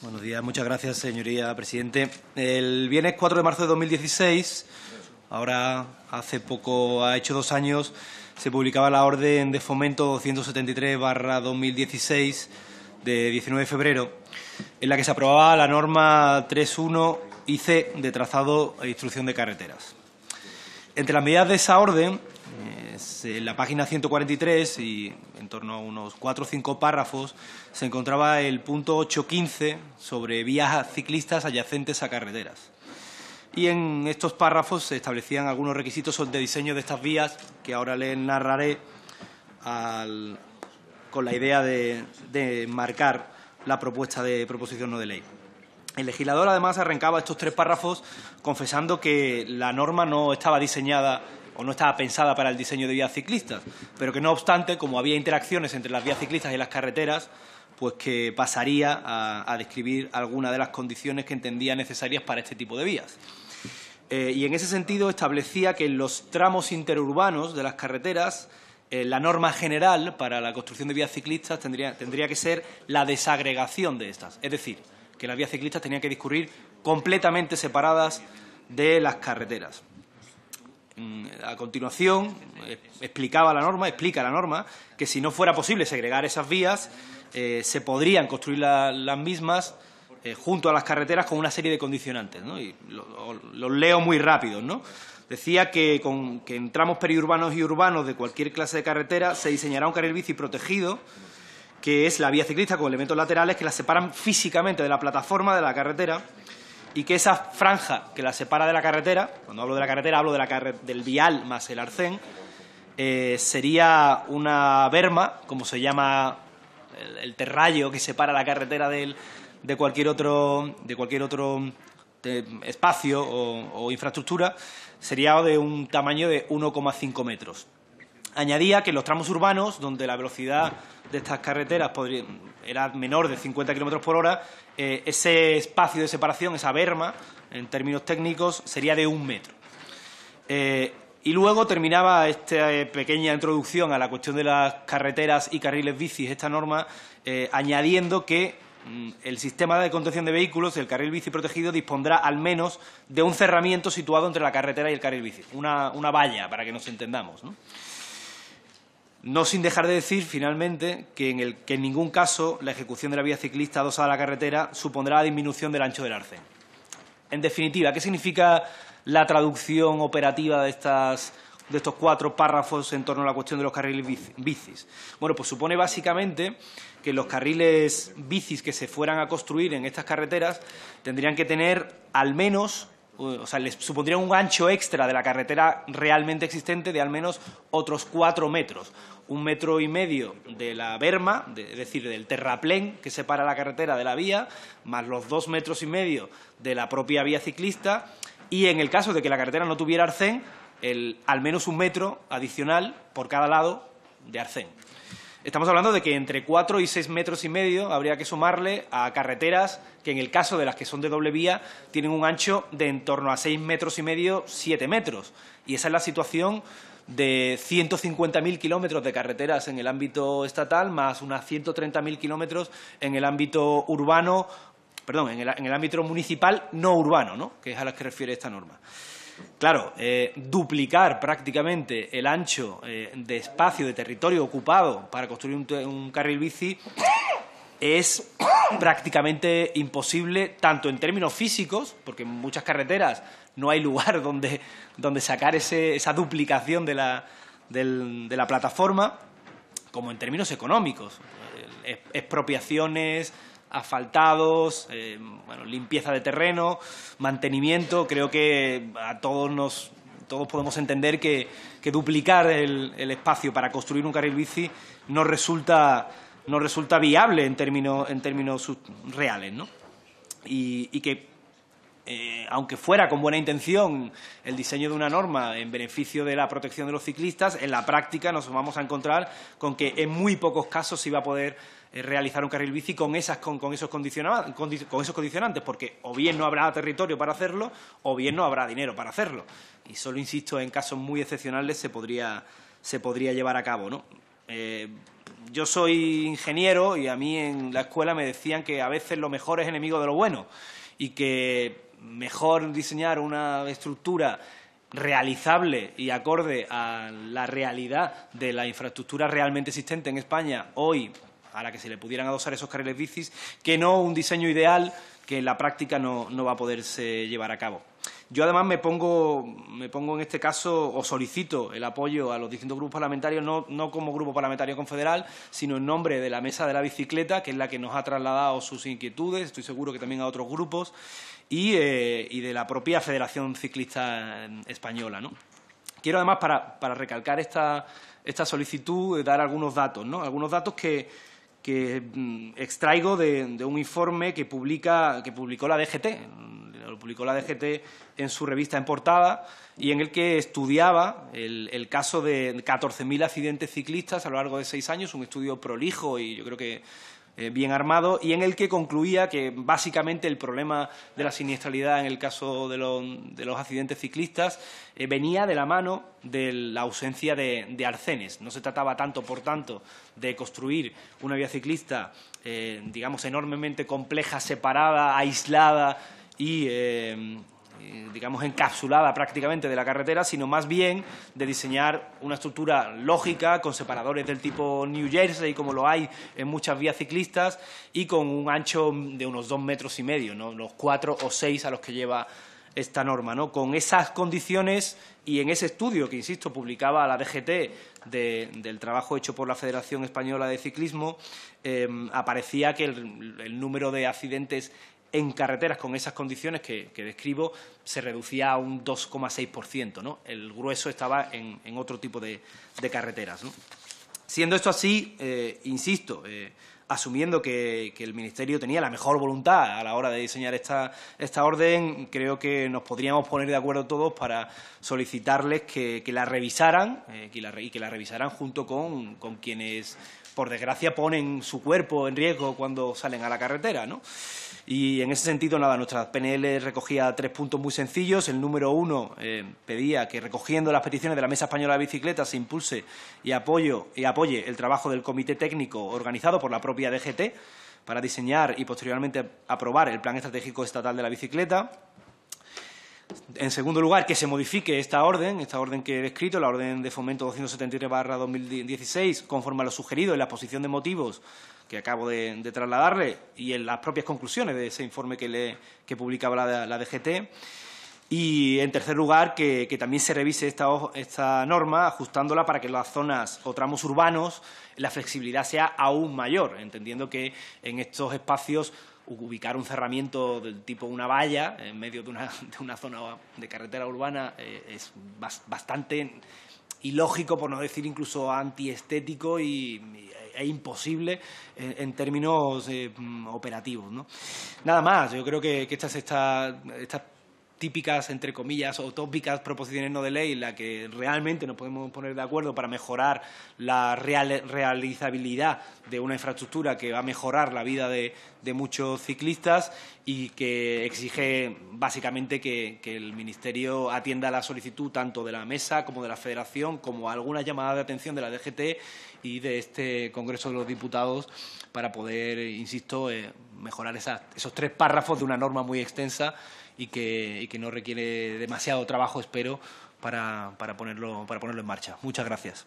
Buenos días, muchas gracias, señoría presidente. El viernes 4 de marzo de 2016, ahora hace poco, ha hecho dos años, se publicaba la orden de fomento 273-2016 de 19 de febrero, en la que se aprobaba la norma 3.1 C de trazado e instrucción de carreteras. Entre las medidas de esa orden pues, eh, en la página 143 y en torno a unos cuatro o cinco párrafos se encontraba el punto 815 sobre vías ciclistas adyacentes a carreteras. Y en estos párrafos se establecían algunos requisitos de diseño de estas vías que ahora les narraré con la idea de, de marcar la propuesta de proposición no de ley. El legislador además arrancaba estos tres párrafos confesando que la norma no estaba diseñada o no estaba pensada para el diseño de vías ciclistas, pero que no obstante, como había interacciones entre las vías ciclistas y las carreteras, pues que pasaría a, describir algunas de las condiciones que entendía necesarias para este tipo de vías. Eh, y en ese sentido establecía que en los tramos interurbanos de las carreteras eh, la norma general para la construcción de vías ciclistas tendría, tendría que ser la desagregación de estas. Es decir, que las vías ciclistas tenían que discurrir completamente separadas de las carreteras. Mm, a continuación eh, explicaba la norma, explica la norma, que si no fuera posible segregar esas vías, eh, se podrían construir las mismas eh, junto a las carreteras con una serie de condicionantes. los lo leo muy rápido. ¿no? Decía que, con, que en tramos periurbanos y urbanos de cualquier clase de carretera se diseñará un carril bici protegido que es la vía ciclista con elementos laterales que la separan físicamente de la plataforma de la carretera y que esa franja que la separa de la carretera, cuando hablo de la carretera hablo del vial más el arcén, eh, sería una berma, como se llama el, terrayo que separa la carretera del, de cualquier otro, de cualquier otro eh, espacio o, o, infraestructura, sería de un tamaño de 1,5 metros. Añadía que en los tramos urbanos, donde la velocidad de estas carreteras podría, era menor de 50 kilómetros por hora, eh, ese espacio de separación, esa berma, en términos técnicos, sería de un metro. Eh, y luego terminaba esta eh, pequeña introducción a la cuestión de las carreteras y carriles bicis, esta norma, añadiendo que mm, el sistema de contención de vehículos, el carril bici protegido, dispondrá al menos de un cerramiento situado entre la carretera y el carril bici, una, valla, para que nos entendamos. No sin dejar de decir, finalmente, que en, ningún caso la ejecución de la vía ciclista adosada a la carretera supondrá la disminución del ancho del arce. En definitiva, ¿qué significa la traducción operativa de, de estos cuatro párrafos en torno a la cuestión de los carriles bicis? Bueno, pues supone básicamente que los carriles bicis que se fueran a construir en estas carreteras tendrían que tener al menos o sea, les supondría un ancho extra de la carretera realmente existente de al menos otros cuatro metros. Un metro y medio de la berma, es decir, del terraplén que separa la carretera de la vía, más los dos metros y medio de la propia vía ciclista. Y en el caso de que la carretera no tuviera arcén, el, al menos un metro adicional por cada lado de arcén. Estamos hablando de que entre 4 y 6 metros y medio habría que sumarle a carreteras que en el caso de las que son de doble vía tienen un ancho de en torno a 6 metros y medio, 7 metros. Y esa es la situación de 150.000 kilómetros de carreteras en el ámbito estatal, más unas 130.000 kilómetros en el ámbito urbano, perdón, en el, ámbito municipal no urbano, ¿no? que es a las que refiere esta norma. Claro, eh, duplicar prácticamente el ancho eh, de espacio, de territorio ocupado para construir un, carril bici es prácticamente imposible, tanto en términos físicos, porque en muchas carreteras no hay lugar donde, donde sacar esa duplicación de la, de la plataforma, como en términos económicos. Eh, expropiaciones, asfaltados, eh, limpieza de terreno, mantenimiento. Creo que a todos nos todos podemos entender que, duplicar el, espacio para construir un carril bici no resulta, no resulta viable en términos, en términos reales, ¿no? y que eh, aunque fuera con buena intención el diseño de una norma en beneficio de la protección de los ciclistas, en la práctica nos vamos a encontrar con que en muy pocos casos se iba a poder eh, realizar un carril bici con, esas, con, esos esos condicionantes, porque o bien no habrá territorio para hacerlo o bien no habrá dinero para hacerlo. Y solo, insisto, en casos muy excepcionales se podría, se podría llevar a cabo. Eh, yo soy ingeniero y a mí en la escuela me decían que a veces lo mejor es enemigo de lo bueno y que mejor diseñar una estructura realizable y acorde a la realidad de la infraestructura realmente existente en España hoy, a la que se le pudieran adosar esos carriles bicis, que no un diseño ideal que en la práctica no, no va a poderse llevar a cabo. Yo además me pongo, me pongo en este caso o solicito el apoyo a los distintos grupos parlamentarios, no, como Grupo Parlamentario Confederal, sino en nombre de la Mesa de la Bicicleta, que es la que nos ha trasladado sus inquietudes, estoy seguro que también a otros grupos, y, eh, de la propia Federación Ciclista Española. Quiero además, para, recalcar esta, esta solicitud, eh, dar algunos datos, ¿no? algunos datos que, mm, extraigo de, de, un informe que, publica, que publicó la DGT, publicó la DGT en su revista en portada y en el que estudiaba el, caso de 14.000 accidentes ciclistas a lo largo de seis años, un estudio prolijo y yo creo que eh, bien armado y en el que concluía que básicamente el problema de la siniestralidad en el caso de, los accidentes ciclistas eh, venía de la mano de la ausencia de, arcenes. No se trataba tanto, por tanto, de construir una vía ciclista, eh, digamos, enormemente compleja, separada, aislada y eh, eh, digamos, encapsulada prácticamente de la carretera, sino más bien de diseñar una estructura lógica con separadores del tipo New Jersey, como lo hay en muchas vías ciclistas, y con un ancho de unos dos metros y medio, ¿no? los cuatro o seis a los que lleva esta norma. ¿no? Con esas condiciones y en ese estudio que, insisto, publicaba la DGT del trabajo hecho por la Federación Española de Ciclismo, eh, aparecía que el número de accidentes en carreteras con esas condiciones que, describo se reducía a un 2,6%. ¿no? El grueso estaba en, en otro tipo de, de carreteras. Siendo esto así, eh, insisto, eh, asumiendo que, el Ministerio tenía la mejor voluntad a la hora de diseñar esta, esta orden, creo que nos podríamos poner de acuerdo todos para solicitarles que, la revisaran eh, la, y que la revisaran junto con, con quienes por desgracia, ponen su cuerpo en riesgo cuando salen a la carretera. Y en ese sentido, nada, nuestra PNL recogía tres puntos muy sencillos. El número uno eh, pedía que recogiendo las peticiones de la Mesa Española de Bicicletas se impulse y, y apoye el trabajo del comité técnico organizado por la propia DGT para diseñar y posteriormente aprobar el Plan Estratégico Estatal de la Bicicleta. En segundo lugar, que se modifique esta orden, esta orden que he descrito, la orden de fomento 273-2016, conforme a lo sugerido en la exposición de motivos que acabo de, trasladarle y en las propias conclusiones de ese informe que, le, que publicaba la, DGT. Y, en tercer lugar, que, también se revise esta, norma, ajustándola para que en las zonas o tramos urbanos la flexibilidad sea aún mayor, entendiendo que en estos espacios ubicar un cerramiento del tipo una valla en medio de una, de una zona de carretera urbana eh, es bastante ilógico, por no decir incluso antiestético y, e imposible en, términos eh, operativos. Nada más, yo creo que, que estas, estas típicas, entre comillas, o tópicas proposiciones no de ley en la que realmente nos podemos poner de acuerdo para mejorar la realizabilidad de una infraestructura que va a mejorar la vida de, muchos ciclistas y que exige básicamente que, el Ministerio atienda la solicitud tanto de la mesa como de la Federación, como alguna llamada de atención de la DGT y de este Congreso de los Diputados para poder, insisto, eh, mejorar esos tres párrafos de una norma muy extensa y que, no requiere demasiado trabajo, espero, para, para, ponerlo, para ponerlo en marcha. Muchas gracias.